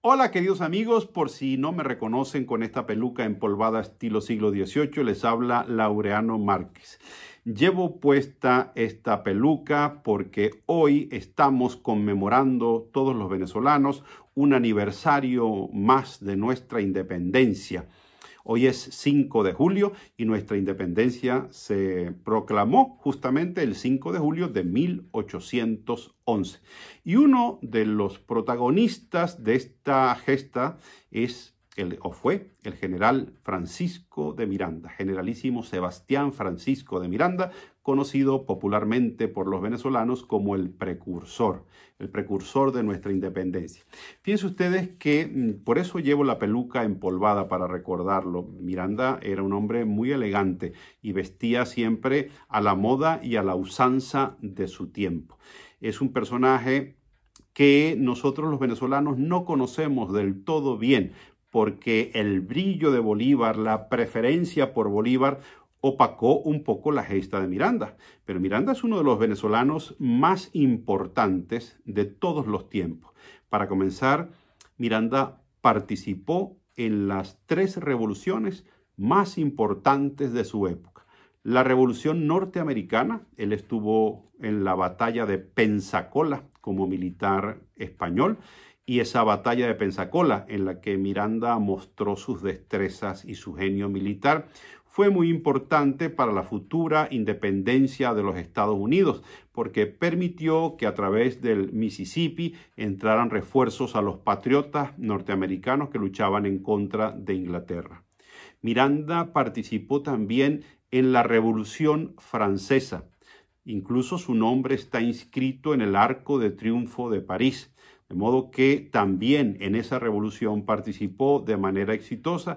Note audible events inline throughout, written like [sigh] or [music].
Hola queridos amigos, por si no me reconocen con esta peluca empolvada estilo siglo XVIII, les habla Laureano Márquez. Llevo puesta esta peluca porque hoy estamos conmemorando todos los venezolanos un aniversario más de nuestra independencia. Hoy es 5 de julio y nuestra independencia se proclamó justamente el 5 de julio de 1811. Y uno de los protagonistas de esta gesta es el, o fue el general Francisco de Miranda, generalísimo Sebastián Francisco de Miranda, conocido popularmente por los venezolanos como el precursor, el precursor de nuestra independencia. Fíjense ustedes que mm, por eso llevo la peluca empolvada para recordarlo. Miranda era un hombre muy elegante y vestía siempre a la moda y a la usanza de su tiempo. Es un personaje que nosotros los venezolanos no conocemos del todo bien, porque el brillo de Bolívar, la preferencia por Bolívar, opacó un poco la gesta de Miranda. Pero Miranda es uno de los venezolanos más importantes de todos los tiempos. Para comenzar, Miranda participó en las tres revoluciones más importantes de su época. La revolución norteamericana, él estuvo en la batalla de Pensacola como militar español y esa batalla de Pensacola en la que Miranda mostró sus destrezas y su genio militar fue muy importante para la futura independencia de los Estados Unidos, porque permitió que a través del Mississippi entraran refuerzos a los patriotas norteamericanos que luchaban en contra de Inglaterra. Miranda participó también en la Revolución Francesa. Incluso su nombre está inscrito en el Arco de Triunfo de París. De modo que también en esa revolución participó de manera exitosa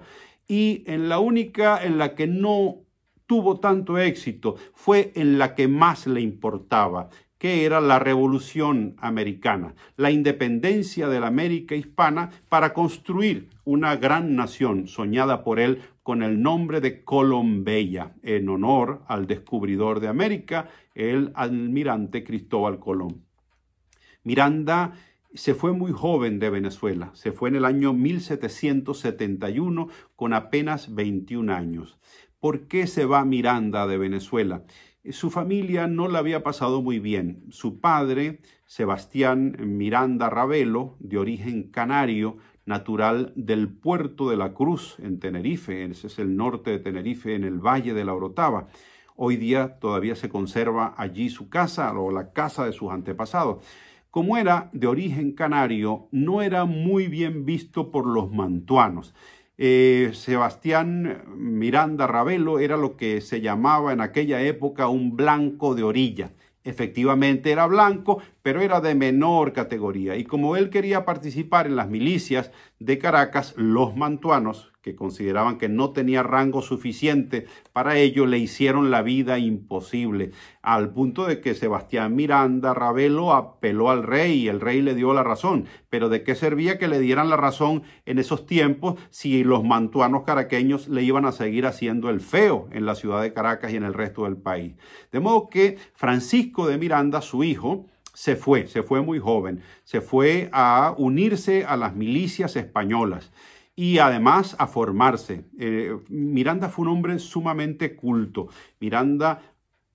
y en la única en la que no tuvo tanto éxito fue en la que más le importaba, que era la revolución americana, la independencia de la América hispana para construir una gran nación soñada por él con el nombre de Colombella, en honor al descubridor de América, el almirante Cristóbal Colón. Miranda se fue muy joven de Venezuela, se fue en el año 1771 con apenas 21 años. ¿Por qué se va Miranda de Venezuela? Su familia no la había pasado muy bien. Su padre, Sebastián Miranda Ravelo, de origen canario, natural del puerto de la Cruz en Tenerife, ese es el norte de Tenerife, en el valle de la Orotava. Hoy día todavía se conserva allí su casa o la casa de sus antepasados. Como era de origen canario, no era muy bien visto por los mantuanos. Eh, Sebastián Miranda Ravelo era lo que se llamaba en aquella época un blanco de orilla. Efectivamente era blanco, pero era de menor categoría. Y como él quería participar en las milicias de Caracas, los mantuanos, que consideraban que no tenía rango suficiente, para ello le hicieron la vida imposible, al punto de que Sebastián Miranda Ravelo apeló al rey y el rey le dio la razón. Pero ¿de qué servía que le dieran la razón en esos tiempos si los mantuanos caraqueños le iban a seguir haciendo el feo en la ciudad de Caracas y en el resto del país? De modo que Francisco de Miranda, su hijo, se fue, se fue muy joven, se fue a unirse a las milicias españolas y además a formarse. Eh, Miranda fue un hombre sumamente culto. Miranda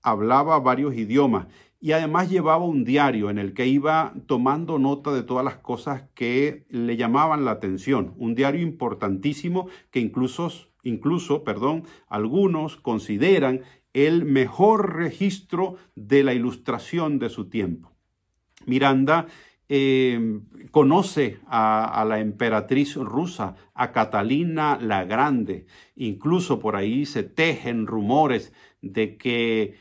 hablaba varios idiomas y además llevaba un diario en el que iba tomando nota de todas las cosas que le llamaban la atención. Un diario importantísimo que incluso, incluso perdón, algunos consideran el mejor registro de la ilustración de su tiempo. Miranda Em, conoce a, la emperatriz rusa, a Catalina la Grande. Incluso por ahí se tejen rumores de que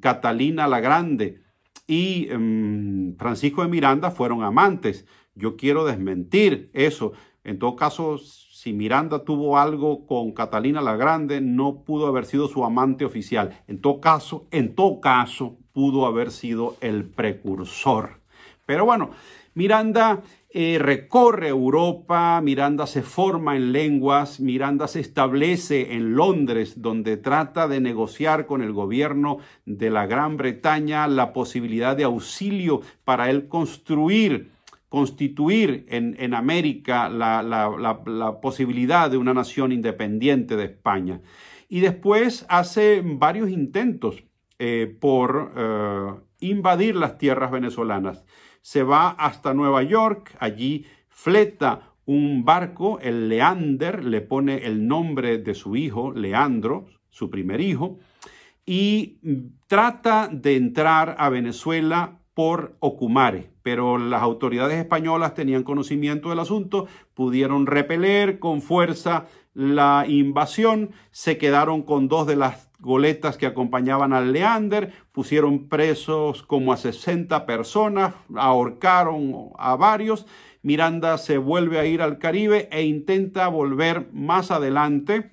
Catalina la Grande y em, Francisco de Miranda fueron amantes. Yo quiero desmentir eso. En todo caso, si Miranda tuvo algo con Catalina la Grande, no pudo haber sido su amante oficial. En todo caso, en todo caso, pudo haber sido el precursor pero bueno, Miranda eh, recorre Europa, Miranda se forma en lenguas, Miranda se establece en Londres, donde trata de negociar con el gobierno de la Gran Bretaña la posibilidad de auxilio para él construir constituir en, América la, posibilidad de una nación independiente de España. Y después hace varios intentos eh, por eh, invadir las tierras venezolanas se va hasta Nueva York, allí fleta un barco, el Leander, le pone el nombre de su hijo, Leandro, su primer hijo, y trata de entrar a Venezuela por Ocumare, pero las autoridades españolas tenían conocimiento del asunto, pudieron repeler con fuerza la invasión, se quedaron con dos de las goletas que acompañaban al Leander, pusieron presos como a 60 personas, ahorcaron a varios. Miranda se vuelve a ir al Caribe e intenta volver más adelante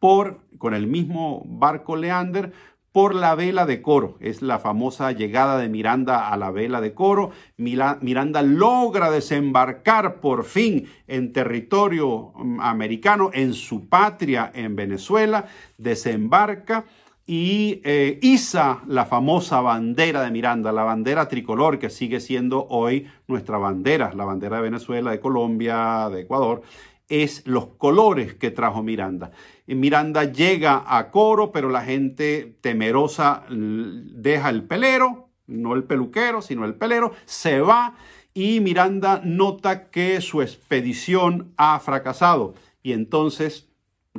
por, con el mismo barco Leander, por la vela de coro. Es la famosa llegada de Miranda a la vela de coro. Miranda logra desembarcar por fin en territorio mm, americano, en su patria, en Venezuela. Desembarca y eh, iza la famosa bandera de Miranda, la bandera tricolor que sigue siendo hoy nuestra bandera, la bandera de Venezuela, de Colombia, de Ecuador es los colores que trajo Miranda. Miranda llega a coro, pero la gente temerosa deja el pelero, no el peluquero, sino el pelero, se va y Miranda nota que su expedición ha fracasado y entonces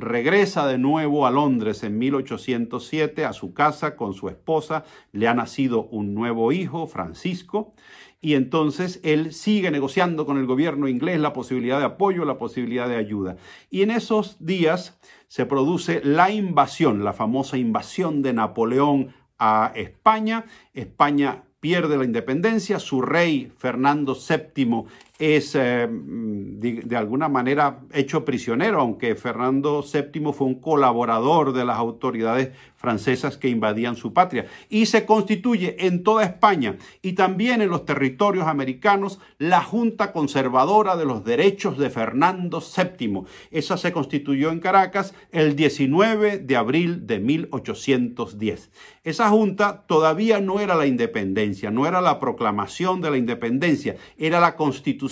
Regresa de nuevo a Londres en 1807 a su casa con su esposa. Le ha nacido un nuevo hijo, Francisco. Y entonces él sigue negociando con el gobierno inglés la posibilidad de apoyo, la posibilidad de ayuda. Y en esos días se produce la invasión, la famosa invasión de Napoleón a España. España pierde la independencia, su rey Fernando VII es eh, mm, de, de, alguna manera hecho prisionero, aunque Fernando VII fue un colaborador de las autoridades francesas que invadían su patria. Y se constituye en toda España y también en los territorios americanos la Junta Conservadora de los Derechos de Fernando VII. Esa se constituyó en Caracas el 19 de abril de 1810. Esa junta todavía no era la independencia, no era la proclamación de la independencia, era la constitución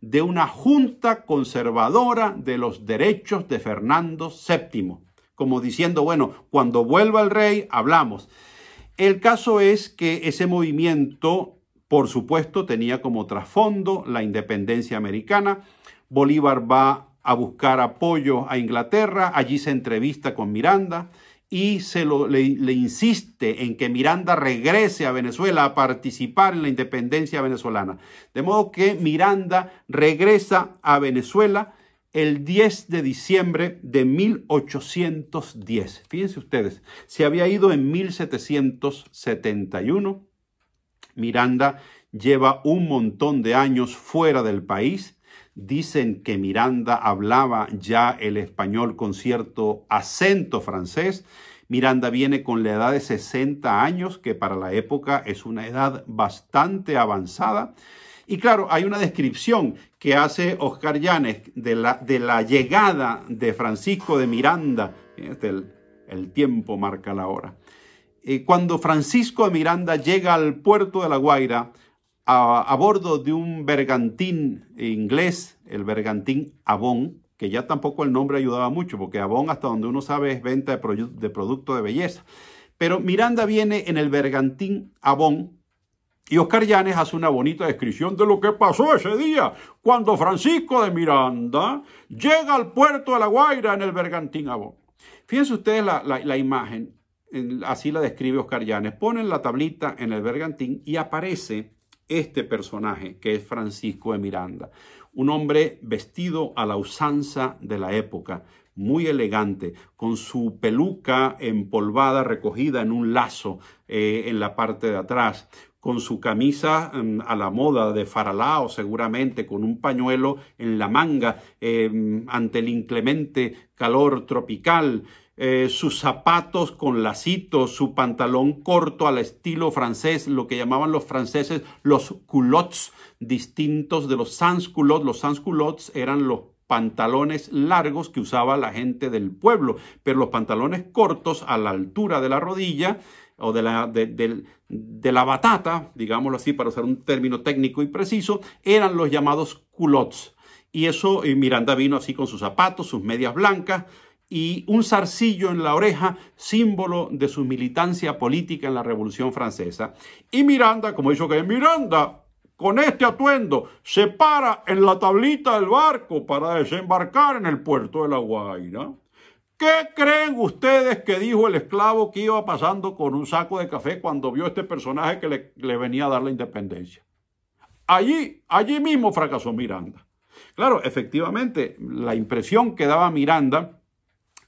de una junta conservadora de los derechos de Fernando VII, como diciendo, bueno, cuando vuelva el rey, hablamos. El caso es que ese movimiento, por supuesto, tenía como trasfondo la independencia americana. Bolívar va a buscar apoyo a Inglaterra, allí se entrevista con Miranda y se le, le, insiste en que Miranda regrese a Venezuela a participar en la independencia venezolana. De modo que Miranda regresa a Venezuela el 10 de diciembre de 1810. Fíjense ustedes, se había ido en 1771. Miranda lleva un montón de años fuera del país Dicen que Miranda hablaba ya el español con cierto acento francés. Miranda viene con la edad de 60 años, que para la época es una edad bastante avanzada. Y claro, hay una descripción que hace Oscar Llanes de la, llegada de Francisco de Miranda. Este, el, el tiempo marca la hora. Eh, cuando Francisco de Miranda llega al puerto de La Guaira, a, bordo de un bergantín inglés, el bergantín Avon, que ya tampoco el nombre ayudaba mucho, porque Avon hasta donde uno sabe es venta de, producto de productos de belleza. Pero Miranda viene en el bergantín Avon y Oscar Llanes hace una bonita descripción de lo que pasó ese día, cuando Francisco de Miranda llega al puerto de La Guaira en el bergantín Avon. Fíjense ustedes la, la imagen, así la describe Oscar Llanes. Ponen la tablita en el bergantín y aparece este personaje que es Francisco de Miranda. Un hombre vestido a la usanza de la época, muy elegante, con su peluca empolvada recogida en un lazo eh, en la parte de atrás, con su camisa em, a la moda de faralao seguramente, con un pañuelo en la manga em, ante el inclemente calor tropical. Eh, sus zapatos con lacitos, su pantalón corto al estilo francés, lo que llamaban los franceses los culottes, distintos de los sans culottes. Los sans culottes eran los pantalones largos que usaba la gente del pueblo, pero los pantalones cortos a la altura de la rodilla o de la, de, la batata, digámoslo así para usar un término técnico y preciso, eran los llamados culottes. Y eso, Miranda vino así con sus zapatos, sus medias blancas, y un zarcillo en la oreja, símbolo de su militancia política en la Revolución Francesa. Y Miranda, como dijo que es Miranda, con este atuendo, se para en la tablita del barco para desembarcar en el puerto de La Guaira. ¿Qué creen ustedes que dijo el esclavo que iba pasando con un saco de café cuando vio este personaje que le, venía a dar la independencia? Allí, allí mismo fracasó Miranda. Claro, efectivamente, la impresión que daba Miranda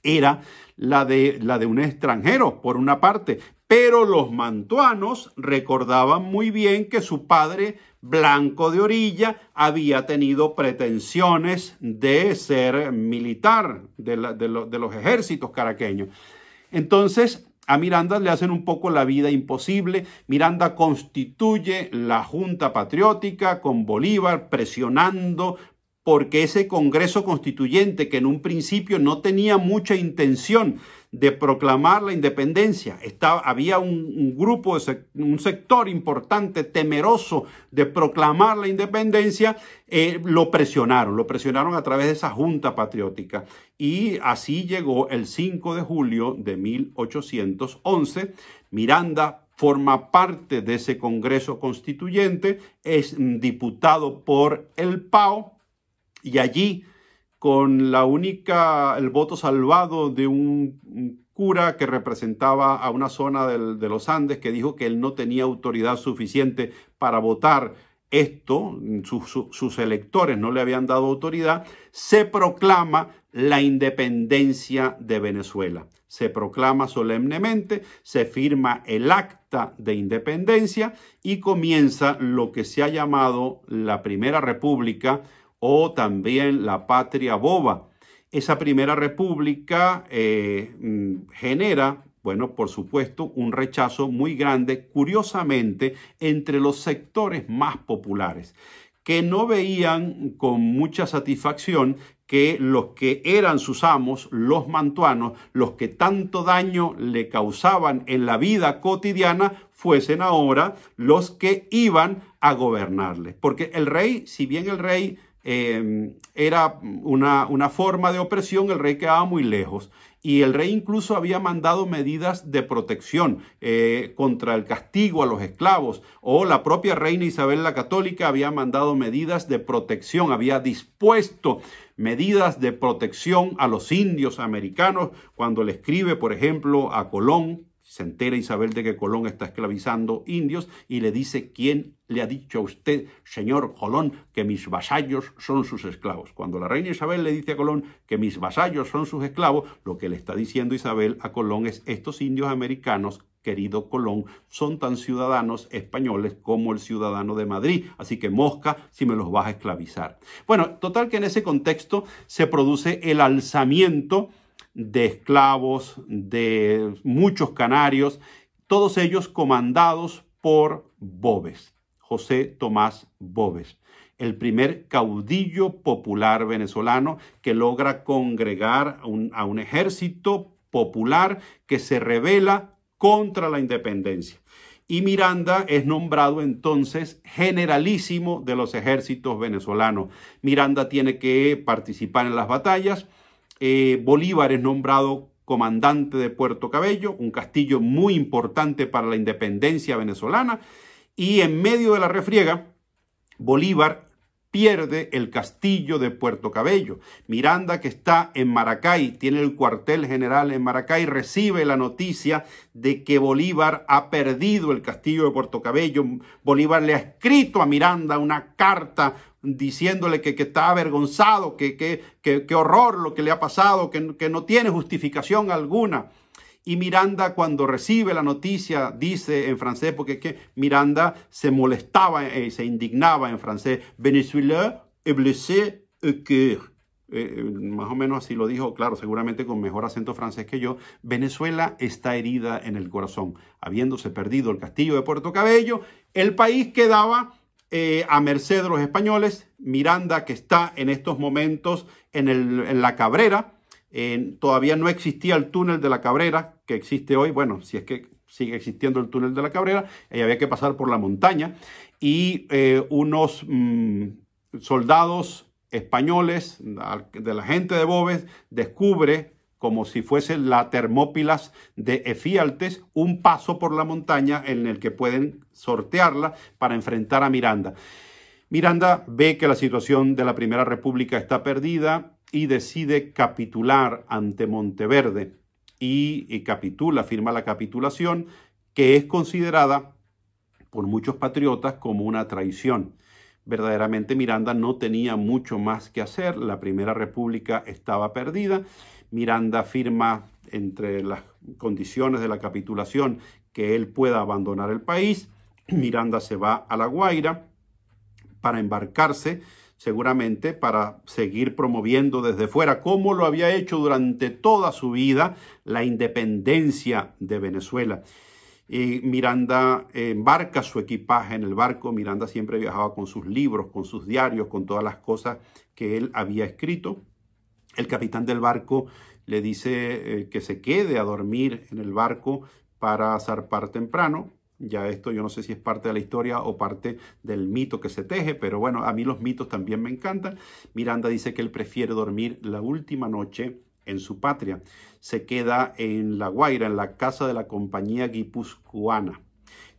era la de, la de un extranjero, por una parte, pero los mantuanos recordaban muy bien que su padre, Blanco de Orilla, había tenido pretensiones de ser militar de, de los ejércitos caraqueños. Entonces, a Miranda le hacen un poco la vida imposible. Miranda constituye la Junta Patriótica con Bolívar presionando porque ese Congreso Constituyente, que en un principio no tenía mucha intención de proclamar la independencia, estaba, había un, grupo, un sector importante temeroso de proclamar la independencia, eh, lo presionaron, lo presionaron a través de esa Junta Patriótica. Y así llegó el 5 de julio de 1811, Miranda forma parte de ese Congreso Constituyente, es mm, diputado por el PAO, y allí, con la única, el voto salvado de un, cura que representaba a una zona de los Andes que dijo que él no tenía autoridad suficiente para votar esto, sus electores no le habían dado autoridad, se proclama la independencia de Venezuela. Se proclama solemnemente, se firma el acta de independencia y comienza lo que se ha llamado la Primera República o también la patria boba. Esa primera república eh, mm, genera, bueno, por supuesto, un rechazo muy grande, curiosamente, entre los sectores más populares, que no veían con mucha satisfacción que los que eran sus amos, los mantuanos, los que tanto daño le causaban en la vida cotidiana, fuesen ahora los que iban a gobernarles. Porque el rey, si bien el rey eh, era una, forma de opresión, el rey quedaba muy lejos y el rey incluso había mandado medidas de protección eh, contra el castigo a los esclavos, o la propia reina Isabel la Católica había mandado medidas de protección, había dispuesto medidas de protección a los indios americanos cuando le escribe, por ejemplo, a Colón se entera Isabel de que Colón está esclavizando indios y le dice, ¿quién le ha dicho a usted, señor Colón, que mis vasallos son sus esclavos? Cuando la reina Isabel le dice a Colón que mis vasallos son sus esclavos, lo que le está diciendo Isabel a Colón es, estos indios americanos querido Colón, son tan ciudadanos españoles como el ciudadano de Madrid. Así que mosca si me los vas a esclavizar. Bueno, total que en ese contexto se produce el alzamiento de esclavos, de muchos canarios, todos ellos comandados por Bobes, José Tomás Bobes, el primer caudillo popular venezolano que logra congregar a un ejército popular que se revela contra la independencia. Y Miranda es nombrado entonces generalísimo de los ejércitos venezolanos. Miranda tiene que participar en las batallas eh, Bolívar es nombrado comandante de Puerto Cabello, un castillo muy importante para la independencia venezolana, y en medio de la refriega, Bolívar pierde el castillo de Puerto Cabello. Miranda, que está en Maracay, tiene el cuartel general en Maracay, recibe la noticia de que Bolívar ha perdido el castillo de Puerto Cabello. Bolívar le ha escrito a Miranda una carta diciéndole que, está avergonzado, que, que, horror lo que le ha pasado, que no tiene justificación alguna. Y Miranda cuando recibe la noticia dice en francés, porque es que Miranda se molestaba, y eh, se indignaba en francés, Venezuela est blessé eh, eh, más o menos así lo dijo, claro, seguramente con mejor acento francés que yo, Venezuela está herida en el corazón. Habiéndose perdido el castillo de Puerto Cabello, el país quedaba a merced de los españoles. Miranda, que está en estos momentos en, el, en la Cabrera, todavía no existía el túnel de la Cabrera, que existe hoy, bueno, si es que sigue existiendo el túnel de la Cabrera, había que pasar por la montaña y eh, unos mm, soldados españoles de la gente de Boves descubre como si fuese la Termópilas de Efialtes, un paso por la montaña en el que pueden sortearla para enfrentar a Miranda. Miranda ve que la situación de la Primera República está perdida, y decide capitular ante Monteverde y, capitula, firma la capitulación que es considerada por muchos patriotas como una traición. Verdaderamente Miranda no tenía mucho más que hacer, la Primera República estaba perdida, Miranda firma entre las condiciones de la capitulación que él pueda abandonar el país, Miranda se va a La Guaira para embarcarse seguramente para seguir promoviendo desde fuera, como lo había hecho durante toda su vida, la independencia de Venezuela. Y Miranda eh, embarca su equipaje en el barco. Miranda siempre viajaba con sus libros, con sus diarios, con todas las cosas que él había escrito. El capitán del barco le dice eh, que se quede a dormir en el barco para zarpar temprano. Ya esto yo no sé si es parte de la historia o parte del mito que se teje, pero bueno, a mí los mitos también me encantan. Miranda dice que él prefiere dormir la última noche en su patria. Se queda en La Guaira, en la casa de la compañía guipuzcoana.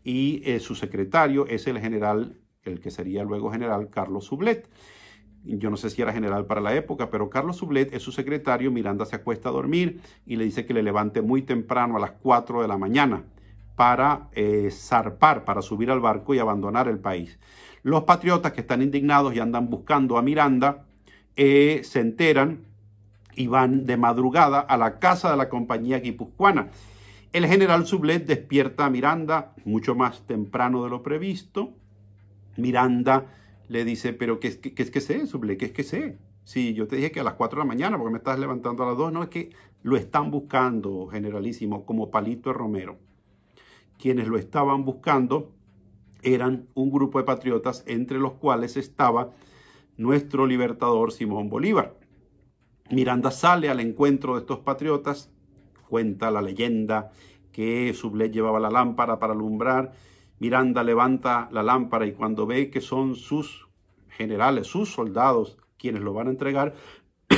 Y eh, su secretario es el general, el que sería luego general Carlos Sublet yo no sé si era general para la época, pero Carlos Sublet es su secretario, Miranda se acuesta a dormir y le dice que le levante muy temprano a las 4 de la mañana para eh, zarpar, para subir al barco y abandonar el país. Los patriotas que están indignados y andan buscando a Miranda eh, se enteran y van de madrugada a la casa de la compañía guipuzcoana. El general Sublet despierta a Miranda mucho más temprano de lo previsto. Miranda le dice, pero ¿qué, es que sé, Sublet? ¿Qué es que sé? Sí, yo te dije que a las 4 de la mañana, porque me estás levantando a las 2. No, es que lo están buscando, generalísimo, como palito Romero. Quienes lo estaban buscando eran un grupo de patriotas entre los cuales estaba nuestro libertador Simón Bolívar. Miranda sale al encuentro de estos patriotas, cuenta la leyenda que Sublet llevaba la lámpara para alumbrar. Miranda levanta la lámpara y cuando ve que son sus generales, sus soldados quienes lo van a entregar, [coughs]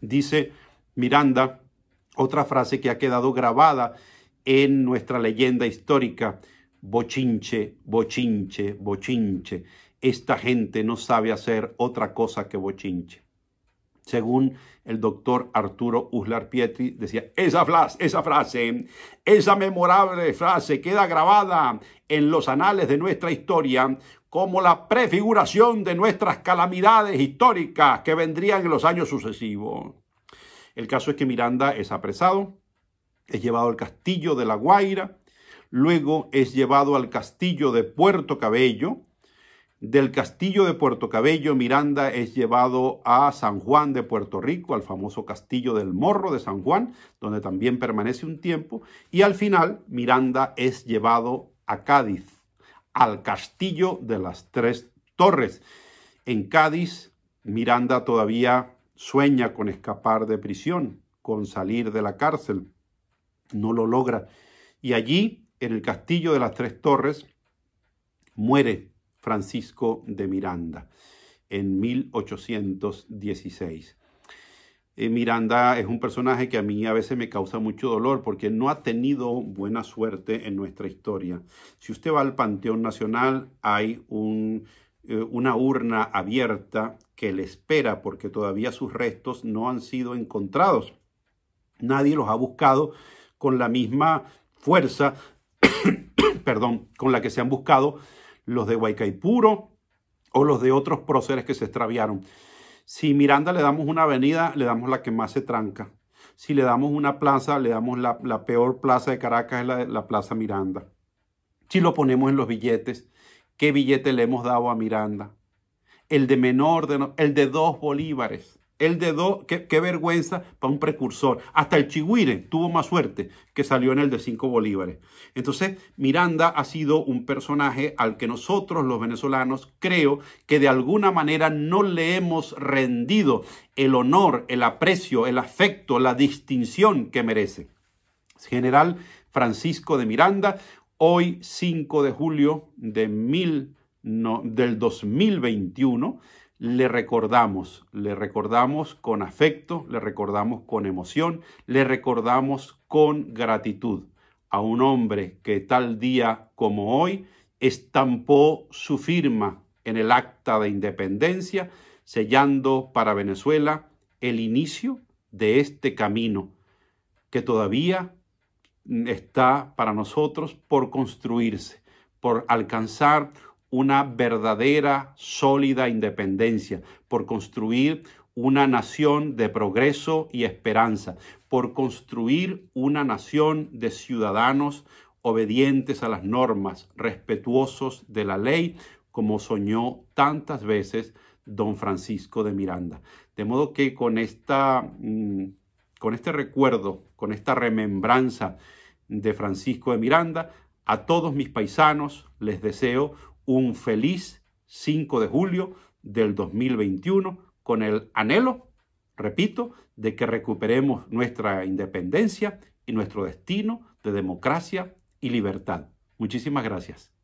dice Miranda otra frase que ha quedado grabada en nuestra leyenda histórica. Bochinche, bochinche, bochinche. Esta gente no sabe hacer otra cosa que bochinche. Según el doctor Arturo Uslar Pietri, decía, esa frase, esa frase, esa memorable frase queda grabada en los anales de nuestra historia como la prefiguración de nuestras calamidades históricas que vendrían en los años sucesivos. El caso es que Miranda es apresado, es llevado al castillo de La Guaira, luego es llevado al castillo de Puerto Cabello, del castillo de Puerto Cabello, Miranda es llevado a San Juan de Puerto Rico, al famoso castillo del Morro de San Juan, donde también permanece un tiempo, y al final Miranda es llevado a Cádiz, al castillo de las Tres Torres. En Cádiz, Miranda todavía sueña con escapar de prisión, con salir de la cárcel no lo logra. Y allí, en el castillo de las Tres Torres, muere Francisco de Miranda en 1816. Eh, Miranda es un personaje que a mí a veces me causa mucho dolor porque no ha tenido buena suerte en nuestra historia. Si usted va al Panteón Nacional, hay eh, una urna abierta que le espera porque todavía sus restos no han sido encontrados. Nadie los ha buscado con la misma fuerza, [coughs] perdón, con la que se han buscado los de Huaycaipuro o los de otros próceres que se extraviaron. Si Miranda le damos una avenida, le damos la que más se tranca. Si le damos una plaza, le damos la, peor plaza de Caracas, es la, Plaza Miranda. Si lo ponemos en los billetes, ¿qué billete le hemos dado a Miranda? El de menor, el de dos bolívares el de qué, qué vergüenza para un precursor. Hasta el Chihuire tuvo más suerte que salió en el de cinco bolívares. Entonces, Miranda ha sido un personaje al que nosotros los venezolanos creo que de alguna manera no le hemos rendido el honor, el aprecio, el afecto, la distinción que merece. General Francisco de Miranda, hoy 5 de julio de mil, no, del 2021 le recordamos, le recordamos con afecto, le recordamos con emoción, le recordamos con gratitud a un hombre que tal día como hoy estampó su firma en el acta de independencia, sellando para Venezuela el inicio de este camino que todavía está para nosotros por construirse, por alcanzar una verdadera, sólida independencia, por construir una nación de progreso y esperanza, por construir una nación de ciudadanos obedientes a las normas, respetuosos de la ley, como soñó tantas veces don Francisco de Miranda. De modo que con, esta, mm, con este recuerdo, con esta remembranza de Francisco de Miranda, a todos mis paisanos les deseo un feliz 5 de julio del 2021 con el anhelo, repito, de que recuperemos nuestra independencia y nuestro destino de democracia y libertad. Muchísimas gracias.